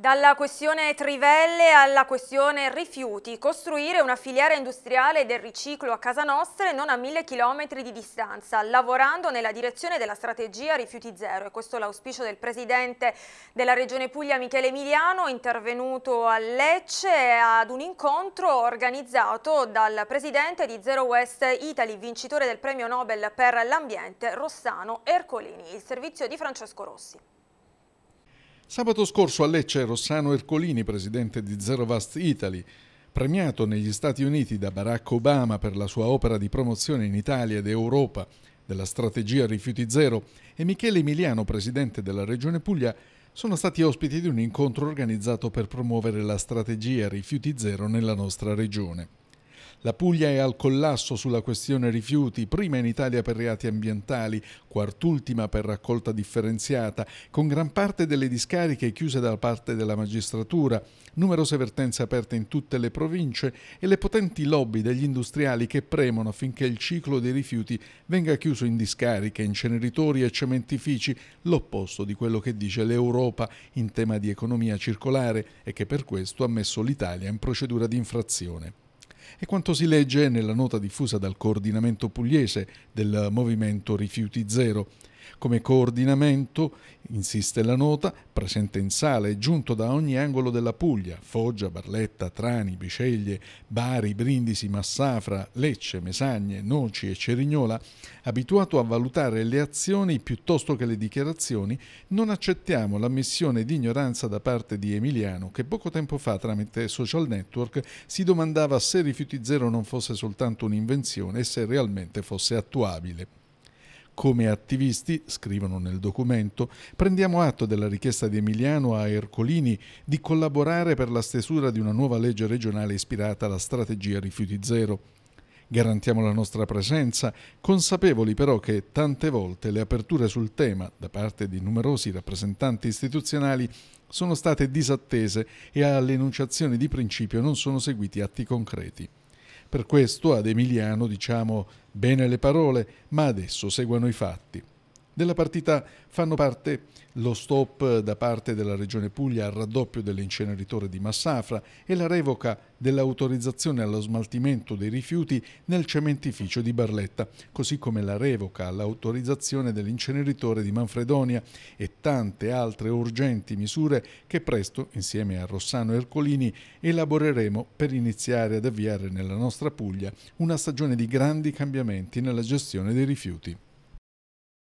Dalla questione trivelle alla questione rifiuti, costruire una filiera industriale del riciclo a casa nostra e non a mille chilometri di distanza, lavorando nella direzione della strategia rifiuti zero. E questo è l'auspicio del presidente della regione Puglia Michele Emiliano, intervenuto a Lecce ad un incontro organizzato dal presidente di Zero West Italy, vincitore del premio Nobel per l'ambiente Rossano Ercolini. Il servizio di Francesco Rossi. Sabato scorso a Lecce Rossano Ercolini, presidente di Zero Vast Italy, premiato negli Stati Uniti da Barack Obama per la sua opera di promozione in Italia ed Europa della strategia Rifiuti Zero, e Michele Emiliano, presidente della Regione Puglia, sono stati ospiti di un incontro organizzato per promuovere la strategia Rifiuti Zero nella nostra regione. La Puglia è al collasso sulla questione rifiuti, prima in Italia per reati ambientali, quart'ultima per raccolta differenziata, con gran parte delle discariche chiuse da parte della magistratura, numerose vertenze aperte in tutte le province e le potenti lobby degli industriali che premono affinché il ciclo dei rifiuti venga chiuso in discariche, inceneritori e cementifici, l'opposto di quello che dice l'Europa in tema di economia circolare e che per questo ha messo l'Italia in procedura di infrazione. È quanto si legge nella nota diffusa dal coordinamento pugliese del movimento Rifiuti Zero come coordinamento, insiste la nota, presente in sala e giunto da ogni angolo della Puglia, Foggia, Barletta, Trani, Biceglie, Bari, Brindisi, Massafra, Lecce, Mesagne, Noci e Cerignola, abituato a valutare le azioni piuttosto che le dichiarazioni, non accettiamo l'ammissione di ignoranza da parte di Emiliano che poco tempo fa tramite social network si domandava se rifiuti zero non fosse soltanto un'invenzione e se realmente fosse attuabile. Come attivisti, scrivono nel documento, prendiamo atto della richiesta di Emiliano a Ercolini di collaborare per la stesura di una nuova legge regionale ispirata alla strategia rifiuti zero. Garantiamo la nostra presenza, consapevoli però che tante volte le aperture sul tema da parte di numerosi rappresentanti istituzionali sono state disattese e alle enunciazioni di principio non sono seguiti atti concreti. Per questo ad Emiliano diciamo bene le parole, ma adesso seguono i fatti. Della partita fanno parte lo stop da parte della Regione Puglia al raddoppio dell'inceneritore di Massafra e la revoca dell'autorizzazione allo smaltimento dei rifiuti nel cementificio di Barletta, così come la revoca all'autorizzazione dell'inceneritore di Manfredonia e tante altre urgenti misure che presto, insieme a Rossano Ercolini, elaboreremo per iniziare ad avviare nella nostra Puglia una stagione di grandi cambiamenti nella gestione dei rifiuti.